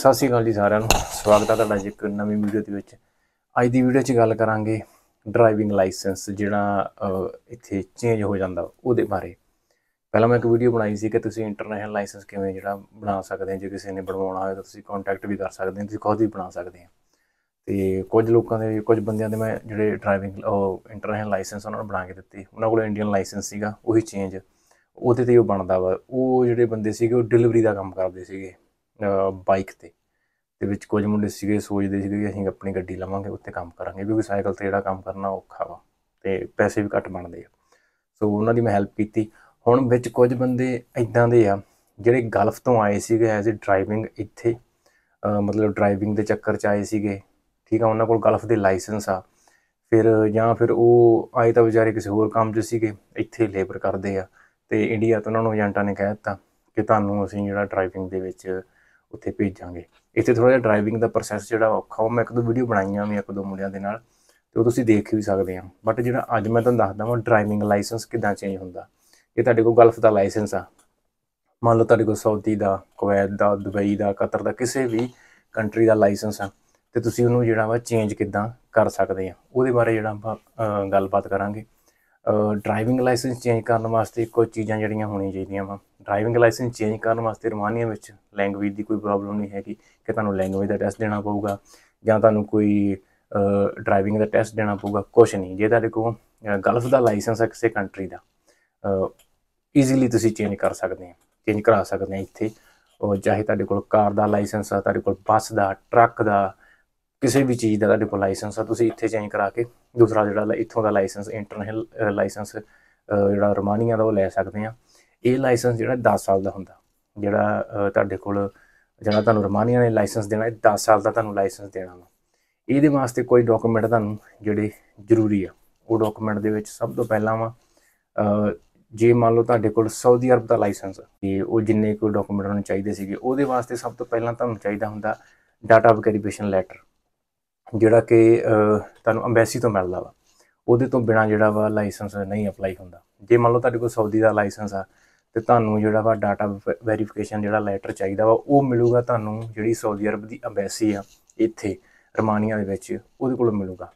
ਸਤਿ ਸ੍ਰੀ ਅਕਾਲ ਜੀ ਸਾਰਿਆਂ ਨੂੰ ਸਵਾਗਤ ਹੈ ਤੁਹਾਡਾ ਜੀ ਇੱਕ ਨਵੀਂ ਵੀਡੀਓ ਦੇ ਵਿੱਚ ਅੱਜ ਦੀ ਵੀਡੀਓ 'ਚ ਗੱਲ ਕਰਾਂਗੇ ਡਰਾਈਵਿੰਗ ਲਾਇਸੈਂਸ ਜਿਹੜਾ ਇੱਥੇ ਚੇਂਜ ਹੋ ਜਾਂਦਾ ਉਹਦੇ ਬਾਰੇ ਪਹਿਲਾਂ ਮੈਂ ਇੱਕ ਵੀਡੀਓ ਬਣਾਈ ਸੀ ਕਿ ਤੁਸੀਂ ਇੰਟਰਨੈਸ਼ਨਲ ਲਾਇਸੈਂਸ ਕਿਵੇਂ ਜਿਹੜਾ ਬਣਾ ਸਕਦੇ ਹੋ ਜੇ ਕਿਸੇ ਨੇ ਬਣਵਾਉਣਾ ਹੋਵੇ ਤਾਂ ਤੁਸੀਂ ਕੰਟੈਕਟ ਵੀ ਕਰ ਸਕਦੇ ਹੋ ਤੁਸੀਂ ਖੁਦ ਵੀ ਬਣਾ ਸਕਦੇ ਹੋ ਤੇ ਕੁਝ ਲੋਕਾਂ ਦੇ ਕੁਝ ਬੰਦਿਆਂ ਦੇ ਮੈਂ ਜਿਹੜੇ ਡਰਾਈਵਿੰਗ ਇੰਟਰਨੈਸ਼ਨਲ ਲਾਇਸੈਂਸ ਉਹਨਾਂ ਨੂੰ ਬਣਾ ਕੇ ਦਿੱਤੇ ਉਹਨਾਂ ਕੋਲ ਇੰਡੀਅਨ ਲਾਇਸੈਂਸ ਸੀਗਾ ਉਹੀ ਚੇਂਜ ਉਹਦੇ ਤੇ ਉਹ ਬਣਦਾ ਵਾ ਉਹ ਜਿਹੜੇ ਬੰਦੇ ਸੀਗੇ ਉਹ ਡਿਲੀਵਰੀ ਦਾ ਕੰਮ ਕਰਦੇ ਸੀਗੇ ਬਾਈਕ ਤੇ ਦੇ ਵਿੱਚ ਕੁਝ ਮੁੰਡੇ ਸੀਗੇ ਸੋਚਦੇ ਸੀਗੇ ਕਿ ਅਸੀਂ ਆਪਣੀ ਗੱਡੀ ਲਵਾਂਗੇ ਉੱਤੇ ਕੰਮ ਕਰਾਂਗੇ ਕਿਉਂਕਿ ਸਾਈਕਲ ਤੇ ਜਿਹੜਾ ਕੰਮ ਕਰਨਾ ਔਖਾ ਵਾ ਤੇ ਪੈਸੇ ਵੀ ਘੱਟ ਬਣਦੇ ਆ ਸੋ ਉਹਨਾਂ ਦੀ ਮੈਂ ਹੈਲਪ ਕੀਤੀ ਹੁਣ ਵਿੱਚ ਕੁਝ ਬੰਦੇ ਇਦਾਂ ਦੇ ਆ ਜਿਹੜੇ ਗਲਫ ਤੋਂ ਆਏ ਸੀਗੇ ਐਜ਼ ਅ ਡਰਾਈਵਿੰਗ ਇੱਥੇ ਮਤਲਬ ਡਰਾਈਵਿੰਗ ਦੇ ਚੱਕਰ 'ਚ ਆਏ ਸੀਗੇ ਠੀਕ ਆ ਉਹਨਾਂ ਕੋਲ ਗਲਫ ਦੇ ਲਾਇਸੈਂਸ ਆ ਫਿਰ ਜਾਂ ਫਿਰ ਉਹ ਆਏ ਤਾਂ ਵਿਚਾਰੇ ਕਿਸੇ ਹੋਰ ਕੰਮ 'ਚ ਸੀਗੇ ਇੱਥੇ ਲੇਬਰ ਕਰਦੇ ਆ ਤੇ ਇੰਡੀਆ ਤੋਂ ਉਹਨਾਂ ਨੂੰ ਏਜੰਟਾਂ ਨੇ ਕਹਿ ਦਿੱਤਾ ਕਿ ਤੁਹਾਨੂੰ ਅਸੀਂ ਜਿਹੜਾ ਡਰਾਈਵਿੰਗ ਦੇ ਵਿੱਚ ਉੱਥੇ ਭੇਜਾਂਗੇ ਇੱਥੇ ਥੋੜਾ ਜਿਹਾ ਡਰਾਈਵਿੰਗ ਦਾ ਪ੍ਰੋਸੈਸ ਜਿਹੜਾ ਔਖਾ ਉਹ ਮੈਂ ਇੱਕ ਦੋ ਵੀਡੀਓ ਬਣਾਈਆਂ ਵੀ ਇੱਕ ਦੋ ਮੁੰਡਿਆਂ ਦੇ ਨਾਲ ਤੇ ਉਹ ਤੁਸੀਂ ਦੇਖ ਵੀ ਸਕਦੇ ਆ ਬਟ ਜਿਹੜਾ ਅੱਜ ਮੈਂ ਤੁਹਾਨੂੰ ਦੱਸਦਾ ਹਾਂ ਡਰਾਈਵਿੰਗ ਲਾਇਸੈਂਸ ਕਿਦਾਂ ਚੇਂਜ ਹੁੰਦਾ ਇਹ ਤੁਹਾਡੇ ਕੋਲ ਗਲਫ ਦਾ ਲਾਇਸੈਂਸ ਆ ਮੰਨ ਲਓ ਤੁਹਾਡੇ ਕੋਲ ਸਾਊਦੀ ਦਾ ਕੁਵੈਤ ਦਾ ਦੁਬਈ ਦਾ ਕਤਰ ਦਾ ਕਿਸੇ ਵੀ ਕੰਟਰੀ ਦਾ ਲਾਇਸੈਂਸ ਆ ਤੇ ਤੁਸੀਂ ਉਹਨੂੰ ਜਿਹੜਾ ਵਾ ਚੇਂਜ ਕਿਦਾਂ ਕਰ ਸਕਦੇ ਆ ਉਹਦੇ ਬਾਰੇ ਜਿਹੜਾ ਆਪਾਂ ਗੱਲਬਾਤ ਕਰਾਂਗੇ ਡਰਾਈਵਿੰਗ ਲਾਇਸੈਂਸ ਚੇਂਜ ਕਰਨ ਵਾਸਤੇ ਕੋਈ ਚੀਜ਼ਾਂ ਜਿਹੜੀਆਂ ਹੋਣੀਆਂ ਚਾਹੀਦੀਆਂ ਵਾ ਡਰਾਈਵਿੰਗ ਲਾਇਸੈਂਸ ਚੇਂਜ ਕਰਨ ਵਾਸਤੇ ਰਮਾਨੀਆ ਵਿੱਚ ਲੈਂਗੁਏਜ ਦੀ ਕੋਈ ਪ੍ਰੋਬਲਮ ਨਹੀਂ ਹੈਗੀ ਕਿ ਤੁਹਾਨੂੰ ਲੈਂਗੁਏਜ ਦਾ ਟੈਸਟ ਦੇਣਾ ਪਊਗਾ ਜਾਂ ਤੁਹਾਨੂੰ ਕੋਈ ਡਰਾਈਵਿੰਗ ਦਾ ਟੈਸਟ ਦੇਣਾ ਪਊਗਾ ਕੁਝ ਨਹੀਂ ਜੇ ਤੁਹਾਡੇ ਕੋਲ ਗਲਫ ਦਾ ਲਾਇਸੈਂਸ ਹੈ ਕਿਸੇ ਕੰਟਰੀ ਦਾ ਈਜ਼ੀਲੀ ਤੁਸੀਂ ਚੇਂਜ ਕਰ ਸਕਦੇ ਹੋ ਚੇਂਜ ਕਰਾ ਸਕਦੇ ਹੋ ਇੱਥੇ ਉਹ ਚਾਹੇ ਤੁਹਾਡੇ ਕੋਲ ਕਾਰ ਦਾ ਲਾਇਸੈਂਸ ਆ ਤੁਹਾਡੇ ਕੋਲ ਬੱਸ ਦਾ ਟਰੱਕ ਦਾ ਕਿਸੇ ਵੀ ਚੀਜ਼ ਦਾ ਤੁਹਾਡੇ ਕੋਲ ਲਾਇਸੈਂਸ ਆ ਤੁਸੀਂ ਇੱਥੇ ਚੇਂਜ ਕਰਾ ਕੇ ਦੂਸਰਾ ਜਿਹੜਾ ਇੱਥੋਂ ਦਾ ਲਾਇਸੈਂਸ ਇੰਟਰਨੈਸ਼ਨਲ ਲਾਇਸੈਂਸ ਜਿਹੜਾ ਰਮਾਨੀਆ ਦਾ ਉਹ ਲੈ ਸਕਦੇ ਆ ਇਹ ਲਾਇਸੈਂਸ ਜਿਹੜਾ 10 ਸਾਲ ਦਾ ਹੁੰਦਾ ਜਿਹੜਾ ਤੁਹਾਡੇ ਕੋਲ ਜਿਹੜਾ ਤੁਹਾਨੂੰ ਰਮਾਨੀਆਂ ਨੇ ਲਾਇਸੈਂਸ ਦੇਣਾ ਹੈ 10 ਸਾਲ ਦਾ ਤੁਹਾਨੂੰ ਲਾਇਸੈਂਸ ਦੇਣਾ ਹੈ ਇਹਦੇ ਵਾਸਤੇ ਕੋਈ ਡਾਕੂਮੈਂਟ ਤੁਹਾਨੂੰ ਜਿਹੜੇ ਜ਼ਰੂਰੀ ਆ ਉਹ ਡਾਕੂਮੈਂਟ ਦੇ ਵਿੱਚ ਸਭ ਤੋਂ ਪਹਿਲਾਂ ਵਾ ਜੇ ਮੰਨ ਲਓ ਤੁਹਾਡੇ ਕੋਲ ਸਾਊਦੀ ਅਰਬ ਦਾ ਲਾਇਸੈਂਸ ਤੇ ਉਹ ਜਿੰਨੇ ਕੋਈ ਡਾਕੂਮੈਂਟ ਨੂੰ ਚਾਹੀਦੇ ਸੀਗੇ ਉਹਦੇ ਵਾਸਤੇ ਸਭ ਤੋਂ ਪਹਿਲਾਂ ਤੁਹਾਨੂੰ ਚਾਹੀਦਾ ਹੁੰਦਾ ਡਾਟਾ ਵੈਰੀਫਿਕੇਸ਼ਨ ਲੈਟਰ ਜਿਹੜਾ ਕਿ ਤੁਹਾਨੂੰ ਐਮਬੈਸੀ ਤੋਂ ਮਿਲਦਾ ਵਾ ਉਹਦੇ ਤੋਂ ਬਿਨਾ ਜਿਹੜਾ ਵਾ ਲਾਇਸੈਂਸ ਨਹੀਂ ਅਪਲਾਈ ਹੁੰਦਾ ਜੇ ਮੰਨ ਲਓ ਤੁਹਾਡੇ ਕੋਲ ਸਾਊਦੀ ਦਾ ਲਾਇਸੈਂਸ ਆ ਤੇ ਤੁਹਾਨੂੰ ਜਿਹੜਾ ਵਾ ਡਾਟਾ ਵੈਰੀਫਿਕੇਸ਼ਨ ਜਿਹੜਾ ਲੈਟਰ ਚਾਹੀਦਾ ਵਾ ਉਹ ਮਿਲੂਗਾ ਤੁਹਾਨੂੰ ਜਿਹੜੀ ਸਾਊਦੀ ਅਰਬ ਦੀ ਐਮਬੈਸੀ ਆ ਇੱਥੇ ਰਮਾਨੀਆ ਦੇ ਵਿੱਚ ਉਹਦੇ ਕੋਲੋਂ ਮਿਲੂਗਾ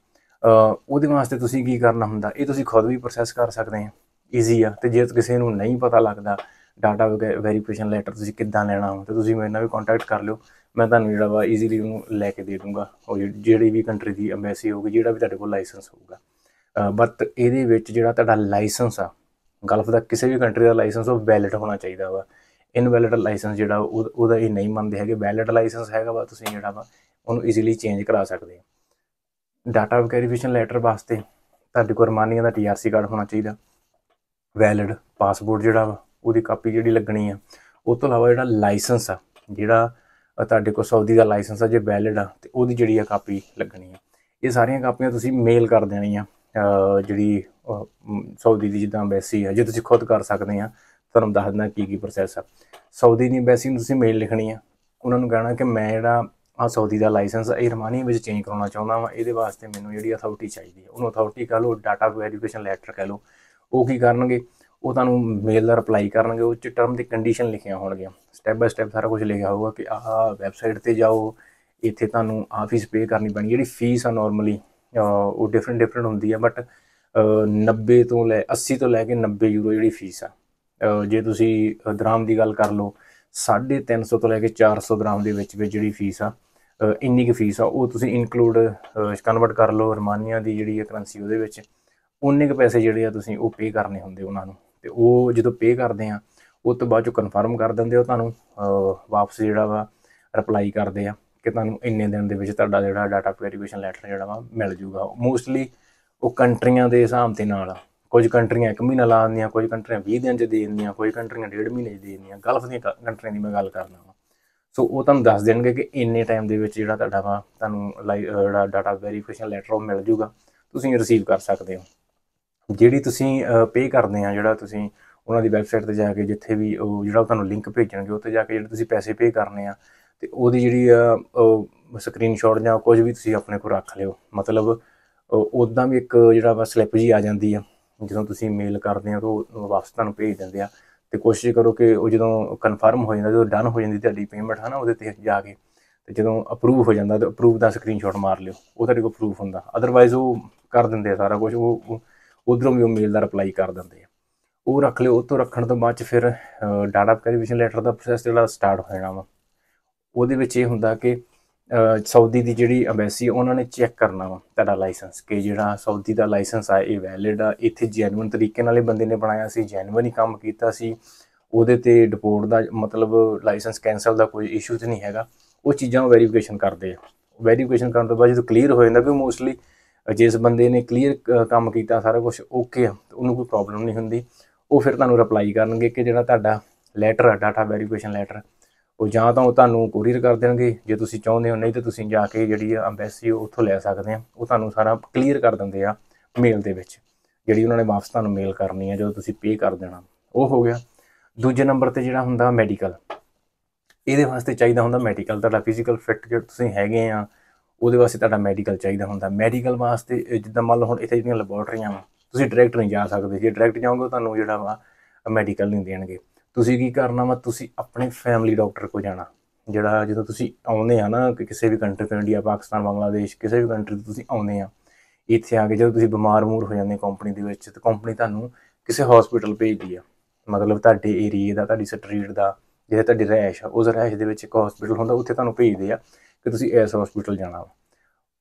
ਉਹਦੇ ਵਾਸਤੇ ਤੁਸੀਂ ਕੀ ਕਰਨਾ ਹੁੰਦਾ ਇਹ ਤੁਸੀਂ ਖੁਦ ਵੀ ਪ੍ਰੋਸੈਸ ਕਰ ਸਕਦੇ ਆ ਈਜ਼ੀ ਆ ਤੇ ਜੇ ਕਿਸੇ ਨੂੰ ਨਹੀਂ ਪਤਾ ਲੱਗਦਾ ਡਾਟਾ ਵੈਰੀਫਿਕੇਸ਼ਨ ਲੈਟਰ ਤੁਸੀਂ ਕਿੱਦਾਂ ਲੈਣਾ ਹੋ ਤੇ ਤੁਸੀਂ ਮੇਰੇ ਨਾਲ ਵੀ ਕੰਟੈਕਟ ਕਰ ਲਿਓ ਮੈਂ ਤੁਹਾਨੂੰ ਜਿਹੜਾ ਵਾ ਈਜ਼ੀਲੀ ਉਹਨੂੰ ਲੈ ਕੇ ਦੇ ਦੂੰਗਾ ਉਹ ਜਿਹੜੀ ਵੀ ਕੰਟਰੀ ਦੀ ਐਮਬੈਸੀ ਹੋਊਗੀ ਜਿਹੜਾ ਵੀ ਤੁਹਾਡੇ ਕੋਲ ਲਾਇਸੈਂਸ ਹੋਊਗਾ ਬਟ ਇਹਦੇ ਵਿੱਚ ਜਿਹੜਾ ਤੁਹਾਡਾ ਲਾਇਸੈਂਸ ਆ ਗਲਫ ਦਾ ਕਿਸੇ ਵੀ ਕੰਟਰੀ ਦਾ ਲਾਇਸੈਂਸ ਉਹ ਵੈਲਿਡ ਹੋਣਾ ਚਾਹੀਦਾ ਵਾ ਇਨਵੈਲਿਡ ਲਾਇਸੈਂਸ ਜਿਹੜਾ ਉਹਦਾ ਇਹ ਨਹੀਂ ਮੰਨਦੇ ਹੈਗੇ ਵੈਲਿਡ ਲਾਇਸੈਂਸ ਹੈਗਾ ਵਾ ਤੁਸੀਂ ਜਿਹੜਾ ਵਾ ਉਹਨੂੰ ਈਜ਼ੀਲੀ ਚੇਂਜ ਕਰਾ ਸਕਦੇ ਹੋ ਡਾਟਾ ਵੈਰੀਫਿਕੇਸ਼ਨ ਲੈਟਰ ਵਾਸਤੇ ਤੁਹਾਡੇ ਕੋਲ ਰਮਾਨੀਆਂ ਦਾ ਟੀਆਰਸੀ ਕਾਰਡ ਹੋਣਾ ਚਾਹੀਦਾ ਵੈਲਿਡ ਪਾਸਪੋਰਟ ਜਿਹੜਾ ਵਾ ਉਹਦੀ ਕਾਪੀ ਜਿਹੜੀ ਲੱਗਣੀ ਆ ਉਸ ਤੋਂ ਇਲਾਵਾ ਜਿਹੜਾ ਲਾਇਸੈਂਸ ਆ ਜਿਹੜਾ ਤੁਹਾਡੇ ਕੋਲ ਸਾਊਦੀ ਦਾ ਲਾਇਸੈਂਸ ਆ ਜੇ ਵੈਲਿਡ ਆ ਤੇ ਉਹਦੀ ਜਿਹੜੀ ਆ ਕਾਪੀ ਲੱਗਣੀ ਆ ਇਹ ਸਾਰੀਆਂ ਕਾਪੀਆਂ ਤੁਸੀਂ ਮੇਲ ਕਰ ਦੇਣੀਆਂ ਜਿਹੜੀ ਸਾਊਦੀ ਦੀ ਜਿੱਦਾਂ ਐਮਬੈਸੀ ਹੈ ਜੇ ਤੁਸੀਂ ਖੁਦ ਕਰ ਸਕਦੇ ਆ ਤੁਹਾਨੂੰ ਦੱਸ ਦਿੰਦਾ ਕੀ ਕੀ ਪ੍ਰੋਸੈਸ ਆ ਸਾਊਦੀ ਦੀ ਐਮਬੈਸੀ ਨੂੰ ਤੁਸੀਂ ਮੇਲ ਲਿਖਣੀ ਆ ਉਹਨਾਂ ਨੂੰ ਕਹਿਣਾ ਕਿ ਮੈਂ ਜਿਹੜਾ ਆ ਸਾਊਦੀ ਦਾ ਲਾਇਸੈਂਸ ਇਹ ਰਮਾਨੀ ਵਿੱਚ ਚੇਂਜ ਕਰਾਉਣਾ ਚਾਹੁੰਦਾ ਵਾਂ ਇਹਦੇ ਵਾਸਤੇ ਮੈਨੂੰ ਜਿਹੜੀ ਅਥਾਰਟੀ ਚਾਹੀਦੀ ਹੈ ਉਹਨੂੰ ਅਥਾਰਟੀ ਕਹ ਲੋ ਡਾਟਾ ਵੈਰੀਫਿਕੇਸ਼ਨ ਲੈਟਰ ਕਹ ਲੋ ਉਹ ਕੀ ਕਰਨਗੇ ਉਹ ਤੁਹਾਨੂੰ ਮੇਲ ਦਾ ਰਿਪਲਾਈ ਕਰਨਗੇ ਉਹ ਚ ਟਰਮ ਦੀ ਕੰਡੀਸ਼ਨ ਲਿਖੀਆਂ ਹੋਣਗੀਆਂ ਸਟੈਪ ਬਾਈ ਸਟੈਪ ਸਾਰਾ ਕੁਝ ਲਿਖਿਆ ਹੋਊਗਾ ਕਿ ਆਹ ਵੈਬਸਾਈਟ ਤੇ ਜਾਓ ਇੱਥੇ ਤੁਹਾਨੂੰ ਆਫਿਸ ਪੇ ਕਰਨੀ ਪੈਣੀ ਜਿਹੜੀ ਫੀਸ ਆ ਨਾਰਮਲੀ ਉਹ ਡਿਫਰੈਂਟ ਡਿਫਰੈਂਟ ਹੁੰਦੀ ਹੈ ਬਟ 90 ਤੋਂ ਲੈ 80 ਤੋਂ ਲੈ ਕੇ 90 ਯੂਰੋ ਜਿਹੜੀ ਫੀਸ ਆ ਜੇ ਤੁਸੀਂ ਦਰਾਮ ਦੀ ਗੱਲ ਕਰ ਲਓ 350 ਤੋਂ ਲੈ ਕੇ 400 ਦਰਾਮ ਦੇ ਵਿੱਚ ਵਿੱਚ ਜਿਹੜੀ ਫੀਸ ਆ ਇੰਨੀ ਕੀ ਫੀਸ ਆ ਉਹ ਤੁਸੀਂ ਇਨਕਲੂਡ ਕਨਵਰਟ ਕਰ ਲਓ ਰਮਾਨੀਆ ਦੀ ਜਿਹੜੀ ਹੈ ਕਰੰਸੀ ਉਹਦੇ ਵਿੱਚ ਉਨੇ ਕੁ ਪੈਸੇ ਜਿਹੜੇ ਆ ਤੁਸੀਂ ਉਹ ਪੇ ਕਰਨੇ ਹੁੰਦੇ ਉਹਨਾਂ ਨੂੰ ਤੇ ਉਹ ਜਦੋਂ ਪੇ ਕਰਦੇ ਆ ਉਸ ਤੋਂ ਬਾਅਦ ਜੋ ਕਨਫਰਮ ਕਰ ਦਿੰਦੇ ਉਹ ਤੁਹਾਨੂੰ ਵਾਪਸ ਜਿਹੜਾ ਵਾ ਰਿਪਲਾਈ ਕਰਦੇ ਆ ਕਿ ਤੁਹਾਨੂੰ ਇੰਨੇ ਦਿਨ ਦੇ ਵਿੱਚ ਤੁਹਾਡਾ ਜਿਹੜਾ ਡਾਟਾ ਵੈਰੀਫਿਕੇਸ਼ਨ ਲੈਟਰ ਜਿਹੜਾ ਵਾ ਮਿਲ ਜੂਗਾ ਮੋਸਟਲੀ ਉਹ ਕੰਟਰੀਆਂ ਦੇ ਹਿਸਾਬ ਤੇ ਨਾਲ ਕੁਝ ਕੰਟਰੀਆਂ 1 ਮਹੀਨਾ ਲਾ ਦਿੰਦੀਆਂ ਕੁਝ ਕੰਟਰੀਆਂ 20 ਦਿਨ ਚ ਦੇ ਦਿੰਦੀਆਂ ਕੁਝ ਕੰਟਰੀਆਂ 1.5 ਮਹੀਨੇ ਚ ਦੇ ਦਿੰਦੀਆਂ ਗਲਫ ਦੀਆਂ ਕੰਟਰੀਆਂ ਦੀ ਮੈਂ ਗੱਲ ਕਰਨਾ ਵਾ ਸੋ ਉਹ ਤੁਹਾਨੂੰ ਦੱਸ ਦੇਣਗੇ ਕਿ ਇੰਨੇ ਟਾਈਮ ਦੇ ਵਿੱਚ ਜਿਹੜਾ ਤੁਹਾਡਾ ਵਾ ਤੁਹਾਨੂੰ ਜਿਹੜਾ ਡਾਟਾ ਵੈਰੀਫਿਕੇਸ਼ਨ ਲੈਟਰ ਉਹ ਮਿਲ ਜੂਗਾ ਤੁਸੀਂ ਰਿਸੀਵ ਕਰ ਸਕਦੇ ਹੋ ਜਿਹੜੀ ਤੁਸੀਂ ਪੇ ਕਰਦੇ ਆ ਜਿਹੜਾ ਤੁਸੀਂ ਉਹਨਾਂ ਦੀ ਵੈਬਸਾਈਟ ਤੇ ਜਾ ਕੇ ਜਿੱਥੇ ਵੀ ਉਹ ਜਿਹੜਾ ਤੁਹਾਨੂੰ ਲਿੰਕ ਭੇਜਣਗੇ ਉੱਥੇ ਜਾ ਕੇ ਜਿਹੜੇ ਤੁਸੀਂ ਪੈਸੇ ਪੇ ਕਰਨੇ ਆ ਤੇ ਉਹਦੀ ਜਿਹੜੀ ਆ ਸਕਰੀਨਸ਼ਾਟ ਜਾਂ ਕੁਝ ਵੀ ਤੁਸੀਂ ਆਪਣੇ ਕੋਲ ਰੱਖ ਲਿਓ ਮਤਲਬ ਉਦਾਂ ਵੀ ਇੱਕ ਜਿਹੜਾ ਵਾ ਸਲਿੱਪ ਜੀ ਆ ਜਾਂਦੀ ਆ ਜਦੋਂ ਤੁਸੀਂ ਮੇਲ ਕਰਦੇ ਆ ਤਾਂ ਵਾਪਸ ਤੁਹਾਨੂੰ ਭੇਜ ਦਿੰਦੇ ਆ ਤੇ ਕੋਸ਼ਿਸ਼ ਕਰੋ ਕਿ ਉਹ ਜਦੋਂ ਕਨਫਰਮ ਹੋ ਜਾਂਦਾ ਜਦੋਂ ਡਨ ਹੋ ਜਾਂਦੀ ਤੁਹਾਡੀ ਪੇਮੈਂਟ ਹਨਾ ਉਹਦੇ ਤੇ ਜਾ ਕੇ ਤੇ ਜਦੋਂ ਅਪਰੂਵ ਹੋ ਜਾਂਦਾ ਤਾਂ ਅਪਰੂਵ ਦਾ ਸਕਰੀਨਸ਼ਾਟ ਮਾਰ ਲਿਓ ਉਹ ਤੁਹਾਡੇ ਕੋਲ ਪ੍ਰੂਫ ਹੁੰਦਾ ਅਦਰਵਾਈਜ਼ ਉਹ ਕਰ ਦਿੰਦੇ ਆ ਸਾਰਾ ਕੁਝ ਉਹ ਉਧਰੋਂ ਵੀ ਉਹ ਮੇਲ ਦਾ ਰਿਪਲਾਈ ਕਰ ਦਿੰਦੇ ਆ ਉਹ ਰੱਖ ਲਿਓ ਉਹ ਤੋਂ ਰੱਖਣ ਤੋਂ ਬਾਅਦ ਚ ਫਿਰ ਡਾਟਾ ਵੈਰੀਫਿਕੇਸ਼ਨ ਲੈਟਰ ਦਾ ਪ੍ਰੋਸੈਸ ਜਿਹੜਾ ਸਟਾਰਟ ਹੋ ਜਾਣਾ ਵਾ ਉਹਦੇ ਵਿੱਚ ਇਹ ਹੁੰਦਾ ਕਿ ਸਾਊਦੀ ਦੀ ਜਿਹੜੀ ਐਮਬੈਸੀ ਉਹਨਾਂ ਨੇ ਚੈੱਕ ਕਰਨਾ ਵਾ ਤੁਹਾਡਾ ਲਾਇਸੈਂਸ ਕਿ ਜਿਹੜਾ ਸਾਊਦੀ ਦਾ ਲਾਇਸੈਂਸ ਆ ਇਹ ਵੈਲਿਡ ਆ ਇੱਥੇ ਜੈਨੂਇਨ ਤਰੀਕੇ ਨਾਲ ਇਹ ਬੰਦੇ ਨੇ ਬਣਾਇਆ ਸੀ ਜੈਨੂਇਨ ਹੀ ਕੰਮ ਕੀਤਾ ਸੀ ਉਹਦੇ ਤੇ ਡਿਪੋਰਟ ਦਾ ਮਤਲਬ ਲਾਇਸੈਂਸ ਕੈਨਸਲ ਦਾ ਕੋਈ ਇਸ਼ੂ ਤੇ ਨਹੀਂ ਹੈਗਾ ਉਹ ਚੀਜ਼ਾਂ ਵੈਰੀਫਿਕੇਸ਼ਨ ਕਰਦੇ ਆ ਵੈਰੀਫਿਕੇਸ਼ਨ ਕਰਨ ਤੋਂ ਬਾਅਦ ਜਦੋਂ ਕਲੀਅਰ ਹੋ ਜਾਂਦਾ ਵੀ ਮੋਸਟਲੀ ਜਿਸ ਬੰਦੇ ਨੇ ਕਲੀਅਰ ਕੰਮ ਕੀਤਾ ਸਾਰਾ ਕੁਝ ਓਕੇ ਆ ਉਹਨੂੰ ਕੋਈ ਪ੍ਰੋਬਲਮ ਨਹੀਂ ਹੁੰਦੀ ਉਹ ਫਿਰ ਤੁਹਾਨੂੰ ਰਿਪਲਾਈ ਕਰਨਗੇ ਕਿ ਜਿਹੜਾ ਤੁਹਾਡਾ ਲੈਟਰ ਆ ਡਾਟਾ ਵੈਰੀਫਿਕੇਸ਼ਨ ਲੈਟਰ ਉਹ ਜਾਂ ਤਾਂ ਉਹ ਤੁਹਾਨੂੰ ਕੋਰੀਅਰ ਕਰ ਦੇਣਗੇ ਜੇ ਤੁਸੀਂ ਚਾਹੁੰਦੇ ਹੋ ਨਹੀਂ ਤੇ ਤੁਸੀਂ ਜਾ ਕੇ ਜਿਹੜੀ ਆ ਐਮਬੈਸੀ ਉੱਥੋਂ ਲੈ ਸਕਦੇ ਆ ਉਹ ਤੁਹਾਨੂੰ ਸਾਰਾ ਕਲੀਅਰ ਕਰ ਦਿੰਦੇ ਆ ਮੇਲ ਦੇ ਵਿੱਚ ਜਿਹੜੀ ਉਹਨਾਂ ਨੇ ਵਾਪਸ ਤੁਹਾਨੂੰ ਮੇਲ ਕਰਨੀ ਆ ਜਦੋਂ ਤੁਸੀਂ ਪੇ ਕਰ ਦੇਣਾ ਉਹ ਹੋ ਗਿਆ ਦੂਜੇ ਨੰਬਰ ਤੇ ਜਿਹੜਾ ਹੁੰਦਾ ਮੈਡੀਕਲ ਇਹਦੇ ਵਾਸਤੇ ਚਾਹੀਦਾ ਹੁੰਦਾ ਮੈਡੀਕਲ ਤੁਹਾਡਾ ਫਿਜ਼ੀਕਲ ਫਿਟ ਜੇ ਤੁਸੀਂ ਹੈਗੇ ਆ ਉਹਦੇ ਵਾਸਤੇ ਤੁਹਾਡਾ ਮੈਡੀਕਲ ਚਾਹੀਦਾ ਹੁੰਦਾ ਮੈਡੀਕਲ ਵਾਸਤੇ ਜਿੱਦਾਂ ਮੰਨ ਲਓ ਹੁਣ ਇੱਥੇ ਜਿਹੜੀਆਂ ਲੈਬੋਰਟਰੀਆਂ ਆ ਤੁਸੀਂ ਡਾਇਰੈਕਟ ਨਹੀਂ ਜਾ ਸਕਦੇ ਜੇ ਡਾਇਰੈਕਟ ਜਾਓਗੇ ਤੁਹਾਨੂੰ ਜਿਹੜਾ ਵਾ ਮੈਡੀਕਲ ਨਹੀਂ ਦੇਣਗੇ ਤੁਸੀਂ ਕੀ ਕਰਨਾ ਵਾ ਤੁਸੀਂ ਆਪਣੇ ਫੈਮਿਲੀ ਡਾਕਟਰ ਕੋ ਜਾਣਾ ਜਿਹੜਾ ਜਦੋਂ ਤੁਸੀਂ ਆਉਂਦੇ ਆ ਨਾ ਕਿਸੇ ਵੀ ਕੰਟਰੀ ਤੋਂ ਇੰਡੀਆ ਪਾਕਿਸਤਾਨ ਬੰਗਲਾਦੇਸ਼ ਕਿਸੇ ਵੀ ਕੰਟਰੀ ਤੋਂ ਤੁਸੀਂ ਆਉਂਦੇ ਆ ਇੱਥੇ ਆ ਕੇ ਜਦੋਂ ਤੁਸੀਂ ਬਿਮਾਰ ਮੂਰ ਹੋ ਜਾਂਦੇ ਕੰਪਨੀ ਦੇ ਵਿੱਚ ਤੇ ਕੰਪਨੀ ਤੁਹਾਨੂੰ ਕਿਸੇ ਹਸਪੀਟਲ ਭੇਜਦੀ ਆ ਮਤਲਬ ਤੁਹਾਡੇ ਏਰੀਆ ਦਾ ਤੁਹਾਡੀ ਸਟਰੀਟ ਦਾ ਜਿਹੜਾ ਤੁਹਾਡੀ ਰੈਸ਼ ਆ ਉਸ ਰੈਸ਼ ਦੇ ਵਿੱਚ ਇੱਕ ਹਸਪੀਟਲ ਹੁੰਦਾ ਉੱਥੇ ਤੁਹਾਨੂੰ ਭੇਜਦੇ ਆ ਕਿ ਤੁਸੀਂ ਇਸ ਹਸਪੀਟਲ ਜਾਣਾ ਵਾ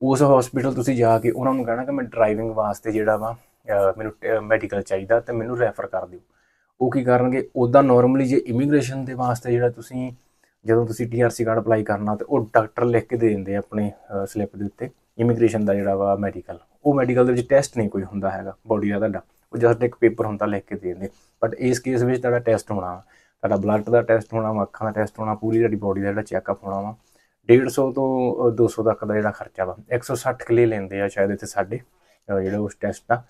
ਉਸ ਹਸਪੀਟਲ ਤੁਸੀਂ ਜਾ ਕੇ ਉਹਨਾਂ ਨੂੰ ਕਹਿਣਾ ਕਿ ਮੈਂ ਡਰਾਈਵਿੰਗ ਵਾਸਤੇ ਜਿਹੜਾ ਵਾ ਮੈਨੂੰ ਮੈਡੀਕਲ ਚਾਹੀਦਾ ਤੇ ਮੈਨੂੰ ਰੈਫਰ ਕਰ ਦਿਓ ਉਹ ਕੀ ਕਰਨਗੇ ਉਦਾਂ ਨਾਰਮਲੀ ਜੇ ਇਮੀਗ੍ਰੇਸ਼ਨ ਦੇ ਵਾਸਤੇ ਜਿਹੜਾ ਤੁਸੀਂ ਜਦੋਂ ਤੁਸੀਂ ਟੀਆਰਸੀ ਕਾਰਡ ਅਪਲਾਈ ਕਰਨਾ ਤੇ ਉਹ ਡਾਕਟਰ ਲਿਖ ਕੇ ਦੇ ਦਿੰਦੇ ਆਪਣੇ ਸਲਿੱਪ ਦੇ ਉੱਤੇ ਇਮੀਗ੍ਰੇਸ਼ਨ ਦਾ ਜਿਹੜਾ ਵਾ ਮੈਡੀਕਲ ਉਹ ਮੈਡੀਕਲ ਦੇ ਵਿੱਚ ਟੈਸਟ ਨਹੀਂ ਕੋਈ ਹੁੰਦਾ ਹੈਗਾ ਬੋਡੀ ਦਾ ਤੁਹਾਡਾ ਉਹ ਜਸਟ ਇੱਕ ਪੇਪਰ ਹੁੰਦਾ ਲਿਖ ਕੇ ਦੇ ਦਿੰਦੇ ਬਟ ਇਸ ਕੇਸ ਵਿੱਚ ਤੁਹਾਡਾ ਟੈਸਟ ਹੋਣਾ ਤੁਹਾਡਾ ਬਲੱਡ ਦਾ ਟੈਸਟ ਹੋਣਾ ਵਾ ਅੱਖਾਂ ਦਾ ਟੈਸਟ ਹੋਣਾ ਪੂਰੀ ਤੁਹਾਡੀ ਬੋਡੀ ਦਾ ਜਿਹੜਾ ਚੈੱਕਅਪ ਹੋਣਾ ਵਾ 150 ਤੋਂ 200 ਤੱਕ ਦਾ ਜਿਹੜਾ ਖਰਚਾ ਵਾ 160 ਕਿਲੇ ਲੈਂਦੇ ਆ ਸ਼ਾਇਦ ਇੱਥੇ ਸਾਡੇ ਜਿਹੜਾ ਉਸ ਟੈਸਟ ਦਾ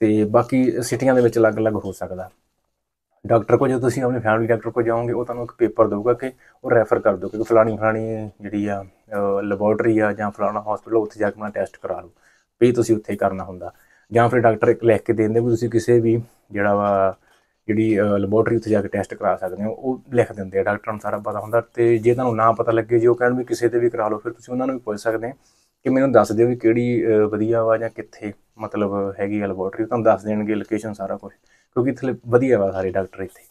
ਤੇ ਬਾਕੀ ਸਿਟੀਆਂ ਦੇ ਵਿੱਚ ਅਲੱਗ-ਅਲੱਗ ਹੋ ਸਕਦਾ ਡਾਕਟਰ ਕੋਲ ਜਦੋਂ ਤੁਸੀਂ ਆਪਣੇ ਫੈਮਿਲੀ ਡਾਕਟਰ ਕੋਲ ਜਾਓਗੇ ਉਹ ਤੁਹਾਨੂੰ ਇੱਕ ਪੇਪਰ ਦੇਊਗਾ ਕਿ ਉਹ ਰੈਫਰ ਕਰ ਦਿਓ ਕਿ ਫਲਾਣੀ ਫਲਾਣੀ ਜਿਹੜੀ ਆ ਲੈਬੋਰਟਰੀ ਆ ਜਾਂ ਫਲਾਣਾ ਹਸਪੀਟਲ ਉੱਥੇ ਜਾ ਕੇ ਆਪਣਾ ਟੈਸਟ ਕਰਾ ਲਓ ਵੀ ਤੁਸੀਂ ਉੱਥੇ ਕਰਨਾ ਹੁੰਦਾ ਜਾਂ ਫਿਰ ਡਾਕਟਰ ਇੱਕ ਲਿਖ ਕੇ ਦਿੰਦੇ ਵੀ ਤੁਸੀਂ ਕਿਸੇ ਵੀ ਜਿਹੜਾ ਵਾ ਜਿਹੜੀ ਲੈਬੋਰਟਰੀ ਉੱਥੇ ਜਾ ਕੇ ਟੈਸਟ ਕਰਾ ਸਕਦੇ ਹੋ ਉਹ ਲਿਖ ਦਿੰਦੇ ਆ ਡਾਕਟਰ ਨੂੰ ਸਾਰਾ ਪਤਾ ਹੁੰਦਾ ਤੇ ਜੇ ਤੁਹਾਨੂੰ ਨਾ ਪਤਾ ਲੱਗੇ ਜੇ ਉਹ ਕਹਿਣ ਵੀ ਕਿਸੇ ਤੇ ਵੀ ਕਰਾ ਲਓ ਫਿਰ ਤੁਸੀਂ ਉਹਨਾਂ ਨੂੰ ਵੀ ਪੁੱਛ ਸਕਦੇ ਆ ਕਿ ਮੈਨੂੰ ਦੱਸ ਦਿਓ ਵੀ ਕਿਹੜੀ ਵਧੀਆ ਵਾ ਜਾਂ ਕਿੱਥੇ ਮਤਲਬ ਹੈਗੀ ਲੈਬੋਰਟਰੀ ਤੁਹਾਨੂੰ ਦੱਸ ਦੇਣਗੇ ਲੋਕੇਸ਼ਨ ਸਾਰਾ ਕੁਝ ਕਿਉਂਕਿ ਇੱਥੇ ਵਧੀਆ ਵਾ ਸਾਰੇ ਡਾਕਟਰ ਇੱਥੇ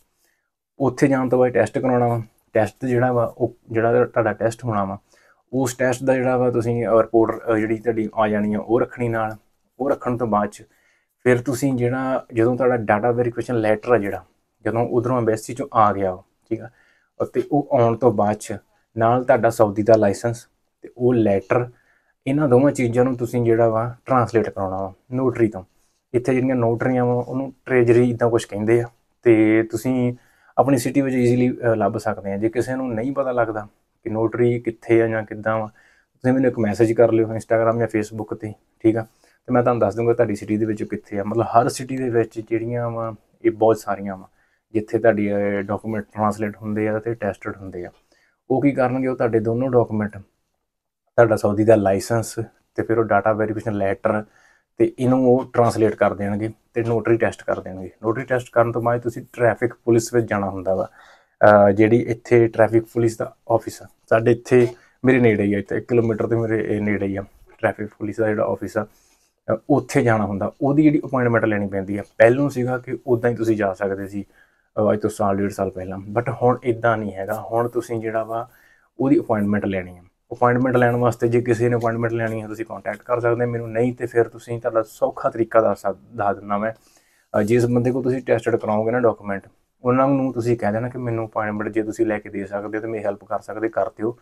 ਉੱਥੇ ਜਾਣ ਤੋਂ ਬਾਅਦ ਟੈਸਟ ਕਰਾਉਣਾ ਵਾ ਟੈਸਟ ਜਿਹੜਾ ਵਾ ਉਹ ਜਿਹੜਾ ਤੁਹਾਡਾ ਟੈਸਟ ਹੋਣਾ ਵਾ ਉਸ ਟੈਸਟ ਦਾ ਜਿਹੜਾ ਵਾ ਤੁਸੀਂ ਰਿਪੋਰਟ ਜਿਹੜੀ ਤੁਹਾਡੀ ਆ ਜਾਣੀ ਆ ਉਹ ਰੱਖਣੀ ਨਾਲ ਉਹ ਰੱਖਣ ਤੋਂ ਬਾਅਦ ਚ ਫਿਰ ਤੁਸੀਂ ਜਿਹੜਾ ਜਦੋਂ ਤੁਹਾਡਾ ਡਾਟਾ ਵੈਰੀਫਿਕੇਸ਼ਨ ਲੈਟਰ ਆ ਜਿਹੜਾ ਜਦੋਂ ਉਧਰੋਂ ਐਮਬੈਸੀ ਚੋਂ ਆ ਗਿਆ ਠੀਕ ਆ ਅਤੇ ਉਹ ਆਉਣ ਤੋਂ ਬਾਅਦ ਚ ਨਾਲ ਤੁਹਾਡਾ ਸਾਊਦੀ ਦਾ ਲਾਇਸੈਂਸ ਤੇ ਉਹ ਲੈਟਰ ਇਹਨਾਂ ਦੋਵਾਂ ਚੀਜ਼ਾਂ ਨੂੰ ਤੁਸੀਂ ਜਿਹੜਾ ਵਾ ਟਰਾਂਸਲੇਟ ਕਰਾਉਣਾ ਵਾ ਨੋਟਰੀ ਤੋਂ ਇੱਥੇ ਜਿਹੜੀਆਂ ਨੋਟਰੀਆਂ ਵਾ ਉਹਨੂੰ ਟ੍ਰੇਜਰੀ ਇਦਾਂ ਕੁਝ ਕਹਿੰਦੇ ਆ ਤੇ ਤੁਸੀਂ ਆਪਣੀ ਸਿਟੀ ਵਿੱਚ ਈਜ਼ੀਲੀ ਲੱਭ ਸਕਦੇ ਆ ਜੇ ਕਿਸੇ ਨੂੰ ਨਹੀਂ ਪਤਾ ਲੱਗਦਾ ਕਿ ਨੋਟਰੀ ਕਿੱਥੇ ਆ ਜਾਂ ਕਿੱਦਾਂ ਵਾ ਤੁਸੀਂ ਮੈਨੂੰ ਇੱਕ ਮੈਸੇਜ ਕਰ ਲਿਓ ਇੰਸਟਾਗ੍ਰam ਜਾਂ ਫੇਸਬੁੱਕ ਤੇ ਠੀਕ ਆ ਤੇ ਮੈਂ ਤੁਹਾਨੂੰ ਦੱਸ ਦੂੰਗਾ ਤੁਹਾਡੀ ਸਿਟੀ ਦੇ ਵਿੱਚ ਕਿੱਥੇ ਆ ਮਤਲਬ ਹਰ ਸਿਟੀ ਦੇ ਵਿੱਚ ਜਿਹੜੀਆਂ ਵਾ ਇਹ ਬਹੁਤ ਸਾਰੀਆਂ ਵਾ ਜਿੱਥੇ ਤੁਹਾਡੀ ਡਾਕੂਮੈਂਟ ਟ੍ਰਾਂਸਲੇਟ ਹੁੰਦੇ ਆ ਤੇ ਟੈਸਟਡ ਹੁੰਦੇ ਆ ਉਹ ਕੀ ਕਰਨਗੇ ਉਹ ਤੁਹਾਡੇ ਦੋਨੋਂ ਡਾਕੂਮੈਂਟ ਤੁਹਾਡਾ ਸਾਊਦੀ ਦਾ ਲਾਇਸੈਂਸ ਤੇ ਫਿਰ ਉਹ ਡਾਟਾ ਵੈਰੀਫਿਕੇਸ਼ਨ ਲੈਟਰ ਤੇ ਇਹਨੂੰ ਉਹ ਟਰਾਂਸਲੇਟ ਕਰ ਦੇਣਗੇ ਤੇ ਨੋਟਰੀ ਟੈਸਟ ਕਰ ਦੇਣਗੇ ਨੋਟਰੀ ਟੈਸਟ ਕਰਨ ਤੋਂ ਬਾਅਦ ਤੁਸੀਂ ਟ੍ਰੈਫਿਕ ਪੁਲਿਸ ਵਿੱਚ ਜਾਣਾ ਹੁੰਦਾ ਵਾ ਜਿਹੜੀ ਇੱਥੇ ਟ੍ਰੈਫਿਕ ਪੁਲਿਸ ਦਾ ਆਫਿਸ ਆ ਸਾਡੇ ਇੱਥੇ ਮੇਰੇ ਨੇੜੇ ਹੀ ਆ ਇੱਥੇ 1 ਕਿਲੋਮੀਟਰ ਤੇ ਮੇਰੇ ਨੇੜੇ ਹੀ ਆ ਟ੍ਰੈਫਿਕ ਪੁਲਿਸ ਦਾ ਜਿਹੜਾ ਆਫਿਸ ਆ ਉੱਥੇ ਜਾਣਾ ਹੁੰਦਾ ਉਹਦੀ ਜਿਹੜੀ ਅਪਾਇੰਟਮੈਂਟ ਲੈਣੀ ਪੈਂਦੀ ਆ ਪਹਿਲਾਂ ਸੀਗਾ ਕਿ ਉਦਾਂ ਹੀ ਤੁਸੀਂ ਜਾ ਸਕਦੇ ਸੀ ਅੱਜ ਤੋਂ ਸਾਲ ਡੇਢ ਸਾਲ ਪਹਿਲਾਂ ਬਟ ਹੁਣ ਇਦਾਂ ਨਹੀਂ ਹੈਗਾ ਹੁਣ ਤੁਸੀਂ ਜਿਹੜਾ ਵਾ ਉਹਦੀ ਅਪਾਇੰਟਮੈਂਟ ਲੈਣੀ ਆ ਅਪਾਇੰਟਮੈਂਟ ਲੈਣ ਵਾਸਤੇ ਜੇ ਕਿਸੇ ਨੇ ਅਪਾਇੰਟਮੈਂਟ ਲੈਣੀ ਹੈ ਤੁਸੀਂ ਕੰਟੈਕਟ ਕਰ ਸਕਦੇ ਮੈਨੂੰ ਨਹੀਂ ਤੇ ਫਿਰ ਤੁਸੀਂ ਤੁਹਾਡਾ ਸੌਖਾ ਤਰੀਕਾ ਦੱਸ ਦੱਸ ਦਿੰਦਾ ਮੈਂ ਜਿਸ ਬੰਦੇ ਕੋਲ ਤੁਸੀਂ ਟੈਸਟਡ ਕਰਾਓਗੇ ਨਾ ਡਾਕੂਮੈਂਟ ਉਹਨਾਂ ਨੂੰ ਤੁਸੀਂ ਕਹਿ ਦੇਣਾ ਕਿ ਮੈਨੂੰ ਅਪਾਇੰਟਮੈਂਟ ਜੇ ਤੁਸੀਂ ਲੈ ਕੇ ਦੇ ਸਕਦੇ ਹੋ ਤੇ ਮੇਰੀ ਹੈਲਪ ਕਰ ਸਕਦੇ ਕਰ ਦਿਓ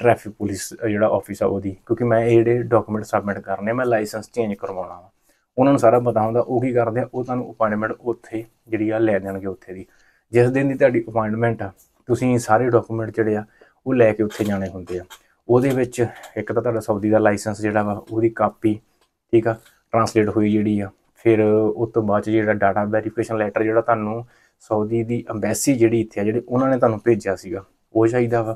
ਟ੍ਰੈਫਿਕ ਪੁਲਿਸ ਜਿਹੜਾ ਆਫਿਸ ਆ ਉਹਦੀ ਕਿਉਂਕਿ ਮੈਂ ਇਹ ਜਿਹੜੇ ਡਾਕੂਮੈਂਟ ਸਬਮਿਟ ਕਰਨੇ ਮੈਂ ਲਾਇਸੈਂਸ ਚੇਂਜ ਕਰਵਾਉਣਾ ਵਾ ਉਹਨਾਂ ਨੂੰ ਸਾਰਾ ਪਤਾ ਹੁੰਦਾ ਉਹ ਕੀ ਕਰਦੇ ਆ ਉਹ ਤੁਹਾਨੂੰ ਅਪਾਇੰਟਮੈਂਟ ਉੱਥੇ ਜਿਹੜੀ ਆ ਲੈ ਦੇਣਗੇ ਉੱਥੇ ਦੀ ਜਿਸ ਦਿਨ ਦੀ ਤੁਹਾਡੀ ਅਪਾਇੰਟਮੈਂਟ ਆ ਤੁਸੀਂ ਸਾਰੇ ਡਾਕੂਮੈਂਟ ਜਿਹੜੇ ਆ ਉਹ ਲੈ ਕੇ ਉੱਥੇ ਜਾਣੇ ਹੁੰਦੇ ਆ ਉਹਦੇ ਵਿੱਚ ਇੱਕ ਤਾਂ ਤੁਹਾਡਾ ਸਾਊਦੀ ਦਾ ਲਾਇਸੈਂਸ ਜਿਹੜਾ ਵਾ ਉਹਦੀ ਕਾਪੀ ਠੀਕ ਆ ਟਰਾਂਸਲੇਟ ਹੋਈ ਜਿਹੜੀ ਆ ਫਿਰ ਉਸ ਤੋਂ ਬਾਅਦ ਜਿਹੜਾ ਡਾਟਾ ਵੈਰੀਫਿਕੇਸ਼ਨ ਲੈਟਰ ਜਿਹੜਾ ਤੁਹਾਨੂੰ ਸਾਊਦੀ ਦੀ ਐਮਬੈਸੀ ਜਿਹੜੀ ਇੱਥੇ ਆ ਜਿਹੜੀ ਉਹਨਾਂ ਨੇ ਤੁਹਾਨੂੰ ਭੇਜਿਆ ਸੀਗਾ ਉਹ ਚਾਹੀਦਾ ਵਾ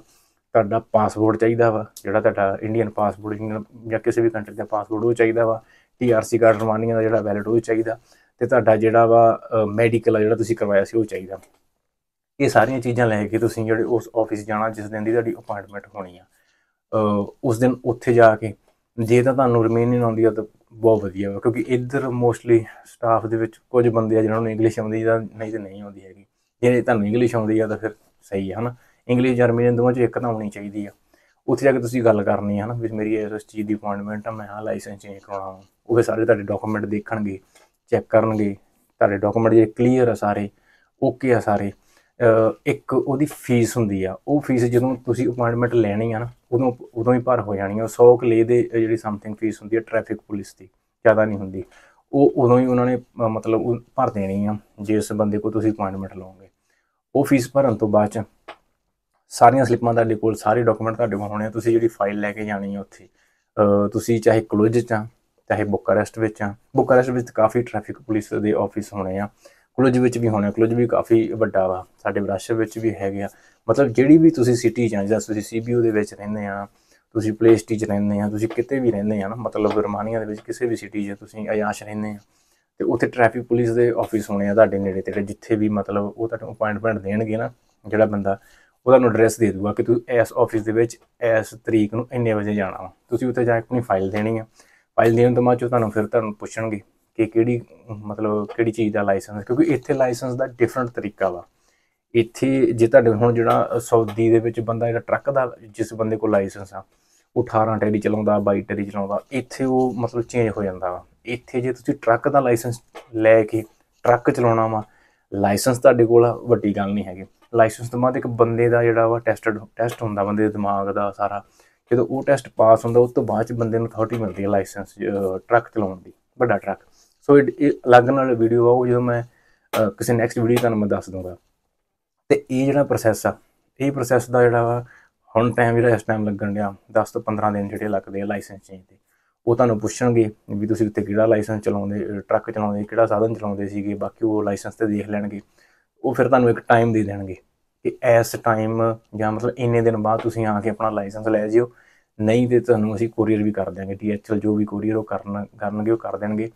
ਤੁਹਾਡਾ ਪਾਸਪੋਰਟ ਚਾਹੀਦਾ ਵਾ ਜਿਹੜਾ ਤੁਹਾਡਾ ਇੰਡੀਅਨ ਪਾਸਪੋਰਟ ਜਾਂ ਕਿਸੇ ਵੀ ਕੰਟਰੀ ਦਾ ਪਾਸਪੋਰਟ ਉਹ ਚਾਹੀਦਾ ਵਾ ਟੀਆਰਸੀ ਕਾਰਡ ਰਵਾਨੀਆਂ ਦਾ ਜਿਹੜਾ ਵੈਲਿਡ ਉਹ ਚਾਹੀਦਾ ਤੇ ਤੁਹਾਡਾ ਜਿਹੜਾ ਵਾ ਮੈਡੀਕਲ ਆ ਜਿਹੜਾ ਤੁਸੀਂ ਕਰਵਾਇਆ ਸੀ ਉਹ ਚਾਹੀਦਾ ਇਹ ਸਾਰੀਆਂ ਚੀਜ਼ਾਂ ਲੈ ਕੇ ਤੁਸੀਂ ਜਿਹੜੇ ਉਸ ਆਫਿਸ ਜਾਣਾ ਜਿਸ ਦਿਨ ਦੀ ਤੁਹਾਡੀ ਅਪਾਇੰਟਮੈਂਟ ਹੋਣੀ ਆ ਉਸ ਦਿਨ ਉੱਥੇ ਜਾ ਕੇ ਜੇ ਤਾਂ ਤੁਹਾਨੂੰ ਰੋਮੇਨੀਅਨ ਆਉਂਦੀ ਆ ਤਾਂ ਬਹੁਤ ਵਧੀਆ ਵਾ ਕਿਉਂਕਿ ਇੱਧਰ ਮੋਸਟਲੀ ਸਟਾਫ ਦੇ ਵਿੱਚ ਕੁਝ ਬੰਦੇ ਆ ਜਿਨ੍ਹਾਂ ਨੂੰ ਇੰਗਲਿਸ਼ ਆਉਂਦੀ ਜਾਂ ਨਹੀਂ ਤੇ ਨਹੀਂ ਆਉਂਦੀ ਹੈਗੀ ਜੇ ਤੁਹਾਨੂੰ ਇੰਗਲਿਸ਼ ਆਉਂਦੀ ਆ ਤਾਂ ਫਿਰ ਸਹੀ ਹੈ ਹਨਾ ਇੰਗਲਿਸ਼ ਜਾਂ ਦੋਵਾਂ ਚੋਂ ਇੱਕ ਤਾਂ ਆਉਣੀ ਚਾਹੀਦੀ ਆ ਉੱਥੇ ਜਾ ਕੇ ਤੁਸੀਂ ਗੱਲ ਕਰਨੀ ਹੈ ਹਨਾ ਵੀ ਮੇਰੀ ਇਸ ਚੀਜ਼ ਦੀ ਅਪਾਇੰਟਮੈਂਟ ਆ ਮੈਂ ਆ ਲਾਇਸੈਂਸ ਚੇਂਜ ਕਰਾਉਣਾ ਉਹ ਸਾਰੇ ਤੁਹਾਡੇ ਡਾਕੂਮੈਂਟ ਦੇਖਣਗੇ ਚੈੱਕ ਕਰਨਗੇ ਤੁਹਾਡੇ ਡਾਕੂਮੈਂਟ ਜੇ ਕਲੀਅਰ ਆ ਸਾਰੇ ਓਕੇ ਆ ਸਾਰੇ ਇੱਕ ਉਹਦੀ ਫੀਸ ਹੁੰਦੀ ਆ ਉਹ ਫੀਸ ਜਦੋਂ ਤੁਸੀਂ ਅਪਾਇੰਟਮੈਂਟ ਲੈਣੀ ਆ ਨਾ ਉਦੋਂ ਉਦੋਂ ਹੀ ਭਰ ਹੋ ਜਾਣੀ ਆ 100 ਕਲੇ ਦੇ ਜਿਹੜੀ ਸਮਥਿੰਗ ਫੀਸ ਹੁੰਦੀ ਆ ਟ੍ਰੈਫਿਕ ਪੁਲਿਸ ਦੀ ਜ਼ਿਆਦਾ ਨਹੀਂ ਹੁੰਦੀ ਉਹ ਉਦੋਂ ਹੀ ਉਹਨਾਂ ਨੇ ਮਤਲਬ ਭਰ ਦੇਣੀ ਆ ਜਿਸ ਬੰਦੇ ਕੋ ਤੁਸੀਂ ਅਪਾਇੰਟਮੈਂਟ ਲਓਗੇ ਉਹ ਫੀਸ ਭਰਨ ਤੋਂ ਬਾਅਦ ਚ ਸਾਰੀਆਂ ਸਲਿੱਪਾਂ ਤੁਹਾਡੇ ਕੋਲ ਸਾਰੇ ਡਾਕੂਮੈਂਟ ਤੁਹਾਡੇ ਕੋਲ ਹੋਣੇ ਆ ਤੁਸੀਂ ਜਿਹੜੀ ਫਾਈਲ ਲੈ ਕੇ ਜਾਣੀ ਆ ਉੱਥੇ ਤੁਸੀਂ ਚਾਹੇ ਕਲੋਜ ਚਾਹੇ ਬੁਕਾਰੈਸਟ ਵਿੱਚ ਆ ਬੁਕਾਰੈਸਟ ਵਿੱਚ ਕਾਫੀ ਟ੍ਰੈਫਿਕ ਪੁਲਿਸ ਦੇ ਆਫਿਸ ਹੋਣੇ ਆ ਕਲੁਜ ਵਿੱਚ ਵੀ ਹੋਣਾ ਕਲੁਜ ਵੀ ਕਾਫੀ ਵੱਡਾ ਵਾ ਸਾਡੇ ਬਰਾਸ਼ਰ ਵਿੱਚ ਵੀ ਹੈਗੇ ਆ ਮਤਲਬ ਜਿਹੜੀ ਵੀ ਤੁਸੀਂ ਸਿਟੀ ਜਾਂ ਜਿਸ ਤੁਸੀਂ ਸੀਬੀਯੂ ਦੇ ਵਿੱਚ ਰਹਿੰਦੇ ਆ ਤੁਸੀਂ ਪਲੇ ਸਿਟੀ ਰਹਿੰਦੇ ਆ ਤੁਸੀਂ ਕਿਤੇ ਵੀ ਰਹਿੰਦੇ ਆ ਨਾ ਮਤਲਬ ਰਮਾਨੀਆ ਦੇ ਵਿੱਚ ਕਿਸੇ ਵੀ ਸਿਟੀ 'ਚ ਤੁਸੀਂ ਆਯਾਸ਼ ਰਹਿੰਦੇ ਆ ਤੇ ਉੱਥੇ ਟ੍ਰੈਫਿਕ ਪੁਲਿਸ ਦੇ ਆਫਿਸ ਹੋਣੇ ਆ ਤੁਹਾਡੇ ਨੇੜੇ ਤੇ ਜਿੱਥੇ ਵੀ ਮਤਲਬ ਉਹ ਤੁਹਾਨੂੰ ਅਪਾਇੰਟਮੈਂਟ ਦੇਣਗੇ ਨਾ ਜਿਹੜਾ ਬੰਦਾ ਉਹ ਤੁਹਾਨੂੰ ਐਡਰੈਸ ਦੇ ਦੂਗਾ ਕਿ ਤੂੰ ਇਸ ਆਫਿਸ ਦੇ ਵਿੱਚ ਇਸ ਤਰੀਕ ਨੂੰ ਇੰਨੇ ਵਜੇ ਜਾਣਾ ਤੁਸੀਂ ਉੱਥੇ ਜਾ ਕੇ ਆਪਣੀ ਫਾਈਲ ਦੇਣੀ ਆ ਫਾਈਲ ਦੇਣ ਤੋਂ ਬਾਅਦ ਉਹ ਤੁਹਾਨੂੰ ਫਿਰ ਤੁਹਾਨੂੰ ਪੁੱਛਣਗੇ ਕਿ ਕਿਹੜੀ ਮਤਲਬ ਕਿਹੜੀ ਚੀਜ਼ ਦਾ ਲਾਇਸੈਂਸ ਕਿਉਂਕਿ ਇੱਥੇ ਲਾਇਸੈਂਸ ਦਾ ਡਿਫਰੈਂਟ ਤਰੀਕਾ ਵਾ ਇੱਥੇ ਜੇ ਤੁਹਾਡੇ ਹੁਣ ਜਿਹੜਾ ਸਾਊਦੀ ਦੇ ਵਿੱਚ ਬੰਦਾ ਜਿਹੜਾ ਟਰੱਕ ਦਾ ਜਿਸ ਬੰਦੇ ਕੋਲ ਲਾਇਸੈਂਸ ਆ ਉਹ 18 ਟੈਰੀ ਚਲਾਉਂਦਾ 22 ਟੈਰੀ ਚਲਾਉਂਦਾ ਇੱਥੇ ਉਹ ਮਤਲਬ ਚੇਂਜ ਹੋ ਜਾਂਦਾ ਵਾ ਇੱਥੇ ਜੇ ਤੁਸੀਂ ਟਰੱਕ ਦਾ ਲਾਇਸੈਂਸ ਲੈ ਕੇ ਟਰੱਕ ਚਲਾਉਣਾ ਵਾ ਲਾਇਸੈਂਸ ਤੁਹਾਡੇ ਕੋਲ ਵੱਡੀ ਗੱਲ ਨਹੀਂ ਹੈਗੀ ਲਾਇਸੈਂਸ ਤੋਂ ਬਾਅਦ ਇੱਕ ਬੰਦੇ ਦਾ ਜਿਹੜਾ ਵਾ ਟੈਸਟਡ ਟੈਸਟ ਹੁੰਦਾ ਬੰਦੇ ਦੇ ਦਿਮਾਗ ਦਾ ਸਾਰਾ ਜਦੋਂ ਉਹ ਟੈਸਟ ਪਾਸ ਹੁੰਦਾ ਉਸ ਤੋਂ ਬਾਅਦ ਚ ਬੰਦੇ ਨੂੰ ਅਥਾਰਟੀ ਮਿਲਦੀ ਹੈ ਲਾਇਸੈਂਸ ਟਰੱਕ ਚਲਾਉਣ ਦੀ ਵੱਡਾ ਟਰੱਕ ਸੋ ਇਹ ਅਲੱਗ ਨਾਲ ਵੀਡੀਓ ਆਉ ਜਦੋਂ ਮੈਂ ਕਿਸੇ ਨੈਕਸਟ ਵੀਡੀਓ ਤੁਹਾਨੂੰ ਮੈਂ ਦੱਸ ਦੂੰਗਾ ਤੇ ਇਹ ਜਿਹੜਾ ਪ੍ਰੋਸੈਸ ਆ ਇਹ ਪ੍ਰੋਸੈਸ ਦਾ ਜਿਹੜਾ ਵਾ ਹੁਣ ਟਾਈਮ ਜਿਹੜਾ ਇਸ ਟਾਈਮ ਲੱਗਣ ਡਿਆ 10 ਤੋਂ 15 ਦਿਨ ਜਿਹੜੇ ਲੱਗਦੇ ਆ ਲਾਇਸੈਂਸ ਚੇਂਜ ਤੇ ਉਹ ਤੁਹਾਨੂੰ ਪੁੱਛਣਗੇ ਵੀ ਤੁਸੀਂ ਉੱਤੇ ਕਿਹੜਾ ਲਾਇਸੈਂਸ ਚਲਾਉਂਦੇ ਟਰੱਕ ਚਲਾਉਂਦੇ ਕਿਹੜਾ ਸਾਧਨ ਚਲਾਉਂਦੇ ਸੀਗੇ ਬਾਕੀ ਉਹ ਲਾਇਸੈਂਸ ਤੇ ਦੇਖ ਲੈਣਗੇ ਉਹ ਫਿਰ ਤੁਹਾਨੂੰ ਇੱਕ ਟਾਈਮ ਦੇ ਦੇਣਗੇ ਕਿ ਐਸ ਟਾਈਮ ਜਾਂ ਮਤਲਬ ਇੰਨੇ ਦਿਨ ਬਾਅਦ ਤੁਸੀਂ ਆ ਕੇ ਆਪਣਾ ਲਾਇਸੈਂਸ ਲੈ ਜਿਓ ਨਹੀਂ ਤੇ ਤੁਹਾਨੂੰ ਅਸੀਂ ਕੋਰੀਅਰ ਵੀ ਕਰ ਦਿਆਂਗੇ ਟੀਐਚਐਲ ਜੋ ਵੀ ਕੋਰੀਅਰ ਉਹ ਕਰਨ ਕਰਨਗੇ ਉਹ ਕਰ ਦੇਣਗੇ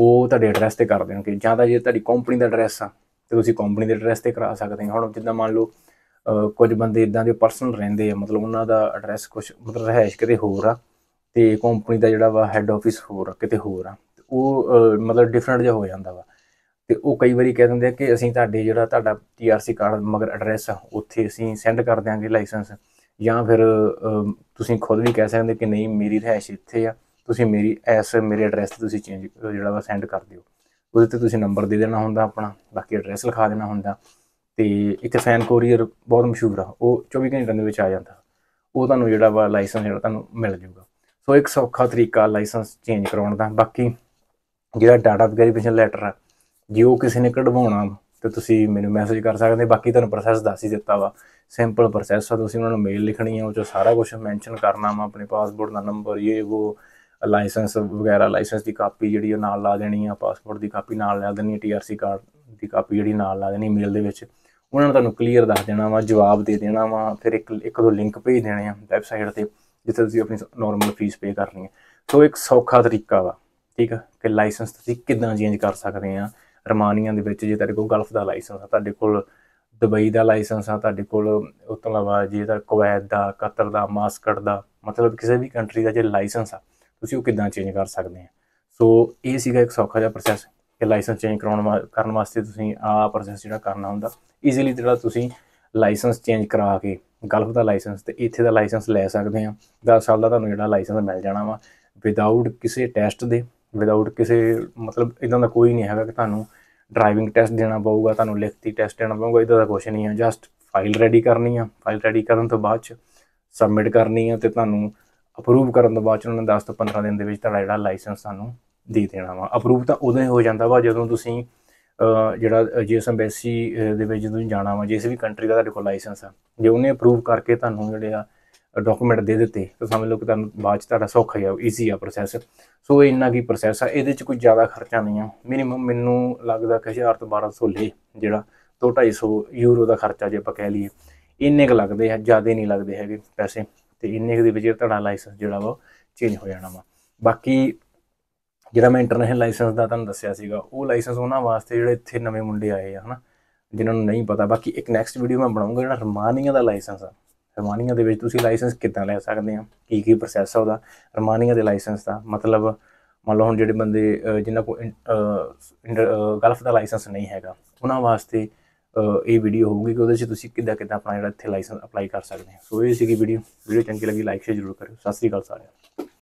ਉਹ ਤੁਹਾਡੇ ਐਡਰੈਸ ਤੇ ਕਰ ਦੇਣਗੇ ਜਾਂ ਤਾਂ ਜੇ ਤੁਹਾਡੀ ਕੰਪਨੀ ਦਾ ਐਡਰੈਸ ਆ ਤੇ ਤੁਸੀਂ ਕੰਪਨੀ ਦੇ ਐਡਰੈਸ ਤੇ ਕਰਾ ਸਕਦੇ ਹੋ ਹੁਣ ਜਿੱਦਾਂ ਮੰਨ ਲਓ ਕੁਝ ਬੰਦੇ ਇਦਾਂ ਦੇ ਪਰਸਨਲ ਰਹਿੰਦੇ ਆ ਮਤਲਬ ਉਹਨਾਂ ਦਾ ਐਡਰੈਸ ਕੁਝ ਮਤਲਬ ਰਹਿائش ਕਿਤੇ ਹੋਰ ਆ ਤੇ ਕੰਪਨੀ ਦਾ ਜਿਹੜਾ ਵਾ ਹੈੱਡ ਆਫਿਸ ਹੋਰ ਆ ਕਿਤੇ ਹੋਰ ਆ ਉਹ ਮਤਲਬ ਡਿਫਰੈਂਟ ਜਿਹਾ ਹੋ ਜਾਂਦਾ ਵਾ ਤੇ ਉਹ ਕਈ ਵਾਰੀ ਕਹਿ ਦਿੰਦੇ ਆ ਕਿ ਅਸੀਂ ਤੁਹਾਡੇ ਜਿਹੜਾ ਤੁਹਾਡਾ ਟੀਆਰਸੀ ਕਾਰਡ ਮਗਰ ਐਡਰੈਸ ਆ ਉੱਥੇ ਅਸੀਂ ਸੈਂਡ ਕਰ ਦਿਆਂਗੇ ਲਾਇਸੈਂਸ ਜਾਂ ਫਿਰ ਤੁਸੀਂ ਖੁਦ ਵੀ ਕਹਿ ਸਕਦੇ ਕਿ ਨਹੀਂ ਮੇਰੀ ਰਹਿائش ਇੱਥੇ ਆ ਤੁਸੀਂ ਮੇਰੀ ਐਸ ਮੇਰੇ ਐਡਰੈਸ ਤੇ ਤੁਸੀਂ ਚੇਂਜ ਜਿਹੜਾ ਵਾ ਸੈਂਡ ਕਰ ਦਿਓ ਉਹਦੇ ਤੇ ਤੁਸੀਂ ਨੰਬਰ ਦੇ ਦੇਣਾ ਹੁੰਦਾ ਆਪਣਾ ਬਾਕੀ ਐਡਰੈਸ ਲਿਖਾ ਦੇਣਾ ਹੁੰਦਾ ਤੇ ਇੱਕ ਫੈਨ ਕੋਰੀਅਰ ਬਹੁਤ ਮਸ਼ਹੂਰ ਆ ਉਹ 24 ਘੰਟਿਆਂ ਦੇ ਵਿੱਚ ਆ ਜਾਂਦਾ ਉਹ ਤੁਹਾਨੂੰ ਜਿਹੜਾ ਵਾ ਲਾਇਸੈਂਸ ਜਿਹੜਾ ਤੁਹਾਨੂੰ ਮਿਲ ਜਾਊਗਾ ਸੋ ਇੱਕ ਸੌਖਾ ਤਰੀਕਾ ਲਾਇਸੈਂਸ ਚੇਂਜ ਕਰਾਉਣ ਦਾ ਬਾਕੀ ਜਿਹੜਾ ਡਾਟਾ ਵੈਰੀਫਿਕੇਸ਼ਨ ਲੈਟਰ ਆ ਜੇ ਉਹ ਕਿਸੇ ਨੇ ਕਢਵਾਉਣਾ ਤੇ ਤੁਸੀਂ ਮੈਨੂੰ ਮੈਸੇਜ ਕਰ ਸਕਦੇ ਹੋ ਬਾਕੀ ਤੁਹਾਨੂੰ ਪ੍ਰੋਸੈਸ ਦੱਸ ਹੀ ਦਿੱਤਾ ਵਾ ਸਿੰਪਲ ਪ੍ਰੋਸੈਸ ਆ ਤੁਸੀਂ ਉਹਨਾਂ ਨੂੰ ਮੇਲ ਲਿਖਣੀ ਆ ਉਹ ਚ ਸਾਰਾ ਕੁਝ ਮੈਂਸ਼ਨ ਕਰਨਾ ਵਾ ਆਪਣੇ ਪਾਸਪੋਰਟ ਦਾ ਨੰਬਰ ਇਹ ਉਹ ਲਾਇਸੈਂਸ ਵਗੈਰਾ ਲਾਇਸੈਂਸ ਦੀ ਕਾਪੀ ਜਿਹੜੀ ਉਹ ਨਾਲ ਲਾ ਦੇਣੀ ਆ ਪਾਸਪੋਰਟ ਦੀ ਕਾਪੀ ਨਾਲ ਲਾ ਦੇਣੀ ਟੀਆਰਸੀ ਕਾਰਡ ਦੀ ਕਾਪੀ ਜਿਹੜੀ ਨਾਲ ਲਾ ਦੇਣੀ ਮੇਲ ਦੇ ਵਿੱਚ ਉਹਨਾਂ ਨੇ ਤੁਹਾਨੂੰ ਕਲੀਅਰ ਦੱਸ ਦੇਣਾ ਵਾ ਜਵਾਬ ਦੇ ਦੇਣਾ ਵਾ ਫਿਰ ਇੱਕ ਇੱਕ ਦੋ ਲਿੰਕ ਭੇਜ ਦੇਣੇ ਆ ਵੈਬਸਾਈਟ ਤੇ ਜਿੱਥੇ ਤੁਸੀਂ ਆਪਣੀ ਨਾਰਮਲ ਫੀਸ ਪੇ ਕਰਨੀ ਹੈ ਸੋ ਇੱਕ ਸੌਖਾ ਤਰੀਕਾ ਵਾ ਠੀਕ ਆ ਕਿ ਲਾਇਸੈਂਸ ਤੁਸੀਂ ਕਿੱਦਾਂ ਚੇਂਜ ਕਰ ਸਕਦੇ ਆ ਰਮਾਨੀਆਂ ਦੇ ਵਿੱਚ ਜੇ ਤੁਹਾਡੇ ਕੋਲ ਗਲਫ ਦਾ ਲਾਇਸੈਂਸ ਆ ਤੁਹਾਡੇ ਕੋਲ ਦੁਬਈ ਦਾ ਲਾਇਸੈਂਸ ਆ ਤੁਹਾਡੇ ਕੋਲ ਉਸ ਤੋਂ ਇਲਾਵਾ ਜੇ ਤੁਹਾਡਾ ਕੁਵੈਤ ਦਾ ਕਤਰ ਦਾ ਮਾਸਕਟ ਦਾ ਮਤਲਬ ਕਿਸੇ ਵੀ ਕੰਟਰੀ ਦਾ ਜੇ ਲਾਇਸੈਂਸ ਆ ਤੁਸੀਂ ਉਹ ਕਿੱਦਾਂ ਚੇਂਜ ਕਰ ਸਕਦੇ ਆ ਸੋ ਇਹ ਸੀਗਾ ਇੱਕ ਸੌਖਾ ਜਿਹਾ ਪ੍ਰੋਸੈਸ ਕਿ ਲਾਇਸੈਂਸ ਚੇਂਜ ਕਰਾਉਣ ਕਰਨ ਵਾਸਤੇ ਤੁਸੀਂ ਆ ਪ੍ਰੋਸੈਸ ਜਿਹੜਾ ਕਰਨਾ ਹੁੰਦਾ ਈਜ਼ੀਲੀ ਜਿਹੜਾ ਤੁਸੀਂ ਲਾਇਸੈਂਸ ਚੇਂਜ ਕਰਾ ਕੇ ਗਲਫ ਦਾ ਲਾਇਸੈਂਸ ਤੇ ਇੱਥੇ ਦਾ ਲਾਇਸੈਂਸ ਲੈ ਸਕਦੇ ਆ 10 ਸਾਲ ਦਾ ਤੁਹਾਨੂੰ ਜਿਹੜਾ ਲਾਇਸੈਂਸ ਮਿਲ ਜਾਣਾ ਵਾ ਵਿਦਆਊਟ ਕਿਸੇ ਟੈਸਟ ਦੇ ਵਿਦਆਊਟ ਕਿਸੇ ਮਤਲਬ ਇਦਾਂ ਦਾ ਕੋਈ ਨਹੀਂ ਹੈਗਾ ਕਿ ਤੁਹਾਨੂੰ ਡਰਾਈਵਿੰਗ ਟੈਸਟ ਦੇਣਾ ਪਊਗਾ ਤੁਹਾਨੂੰ ਲਿਖਤੀ ਟੈਸਟ ਦੇਣਾ ਪਊਗਾ ਇਦਾਂ ਦਾ ਕੁਝ ਨਹੀਂ ਹੈ ਜਸਟ ਫਾਈਲ ਰੈਡੀ ਕਰਨੀ ਆ ਫਾਈਲ ਰੈਡੀ ਕਰਨ ਤੋਂ ਬਾਅਦ ਚ ਸਬਮਿਟ ਕਰਨੀ ਆ ਤੇ ਤੁਹਾਨੂੰ ਅਪਰੂਵ ਕਰਨ ਤੋਂ ਬਾਅਦ ਉਹਨਾਂ ਨੇ 10 ਤੋਂ 15 ਦਿਨ ਦੇ ਵਿੱਚ ਤੁਹਾਡਾ ਜਿਹੜਾ ਲਾਇਸੈਂਸ ਸਾਨੂੰ ਦੇ ਦੇਣਾ ਵਾ ਅਪਰੂਵ ਤਾਂ ਉਦੋਂ ਹੀ ਹੋ ਜਾਂਦਾ ਵਾ ਜਦੋਂ ਤੁਸੀਂ ਜਿਹੜਾ ਜੇ ਐਮਬੈਸੀ ਦੇ ਵਿੱਚ ਜਦੋਂ ਜਾਣਾ ਵਾ ਜਿਸ ਵੀ ਕੰਟਰੀ ਦਾ ਤੁਹਾਡੇ ਕੋਲ ਲਾਇਸੈਂਸ ਆ ਜੇ ਉਹਨੇ ਅਪਰੂਵ ਕਰਕੇ ਤੁਹਾਨੂੰ ਜਿਹੜੇ ਆ ਡਾਕੂਮੈਂਟ ਦੇ ਦਿੱਤੇ ਤਾਂ ਸਮਝ ਲਓ ਕਿ ਤੁਹਾਨੂੰ ਬਾਅਦ ਚ ਤੁਹਾਡਾ ਸੌਖਾ ਆ ਈਜ਼ੀ ਆ ਪ੍ਰੋਸੈਸ ਸੋ ਇਹ ਇੰਨਾ ਕੀ ਪ੍ਰੋਸੈਸ ਆ ਇਹਦੇ ਚ ਕੋਈ ਜ਼ਿਆਦਾ ਖਰਚਾ ਨਹੀਂ ਆ ਮਿਨੀਮਮ ਮੈਨੂੰ ਲੱਗਦਾ ਕਿ 1000 ਤੋਂ 1200 ਲੇ ਜਿਹੜਾ 2-250 ਯੂਰੋ ਦਾ ਖਰਚਾ ਜੇ ਆਪਾਂ ਕਹਿ ਲਈਏ ਇੰਨੇ ਕੁ ਲੱਗਦੇ ਆ ਜ਼ਿਆਦਾ ਨਹੀਂ ਲੱਗਦੇ ਹੈਗੇ ਪੈਸੇ ਤੇ ਇੰਨੇ ਕੁ ਦੇ ਵਿੱਚ ਤੁਹਾਡਾ ਲਾਇਸੈਂਸ ਜਿਹੜਾ ਵਾ ਚੇਂਜ ਹੋ ਜਾਣਾ ਵਾ ਬਾਕੀ ਜਿਹੜਾ ਮੈਂ ਇੰਟਰਨੈਸ਼ਨਲ ਲਾਇਸੈਂਸ ਦਾ ਤੁਹਾਨੂੰ ਦੱਸਿਆ ਸੀਗਾ ਉਹ ਲਾਇਸੈਂਸ ਉਹਨਾਂ ਵਾਸਤੇ ਜਿਹੜੇ ਇੱਥੇ ਨਵੇਂ ਮੁੰਡੇ ਆਏ ਆ ਹਨਾ ਜਿਨ੍ਹਾਂ ਨੂੰ ਨਹੀਂ ਪਤਾ ਬਾਕੀ ਇੱਕ ਨੈਕਸਟ ਵੀਡੀਓ ਮੈਂ ਬਣਾਉਂਗਾ ਜਿਹੜਾ ਰਮਾਨੀਆ ਦਾ ਲਾਇਸੈਂਸ ਆ ਰਮਾਨੀਆ ਦੇ ਵਿੱਚ ਤੁਸੀਂ ਲਾਇਸੈਂਸ ਕਿੱਦਾਂ ਲੈ ਸਕਦੇ ਆ ਕੀ ਕੀ ਪ੍ਰੋਸੈਸ ਆ ਉਹਦਾ ਰਮਾਨੀਆ ਦੇ ਲਾਇਸੈਂਸ ਦਾ ਮਤਲਬ ਮੰਨ ਲਓ ਹੁਣ ਜਿਹੜੇ ਬੰਦੇ ਜਿਨ੍ਹਾਂ ਕੋ ਗਲਫ ਦਾ ਲਾਇਸੈਂਸ ਨਹੀਂ ਹੈਗਾ ਉਹਨਾਂ ਵਾਸਤੇ ਇਹ ਵੀਡੀਓ ਹੋਊਗੀ ਕਿ ਉਹਦੇ ਵਿੱਚ ਤੁਸੀਂ ਕਿੱਦਾਂ ਕਿੱਦਾਂ ਆਪਣਾ ਜਿਹੜਾ ਇੱਥੇ ਲਾਇਸੈਂਸ ਅਪਲਾਈ ਕਰ ਸਕਦੇ ਹੋ ਸੋ ਇਹ ਸੀਗੀ ਵੀਡੀਓ ਵੀਡੀਓ ਚੰਗੀ ਲੱਗੀ ਲਾਈਕ ਸ਼ੇਅਰ ਜ਼ਰੂਰ ਕਰਿਓ ਸਤਿ ਸ੍ਰੀ ਅਕਾਲ ਸਾਰਿਆਂ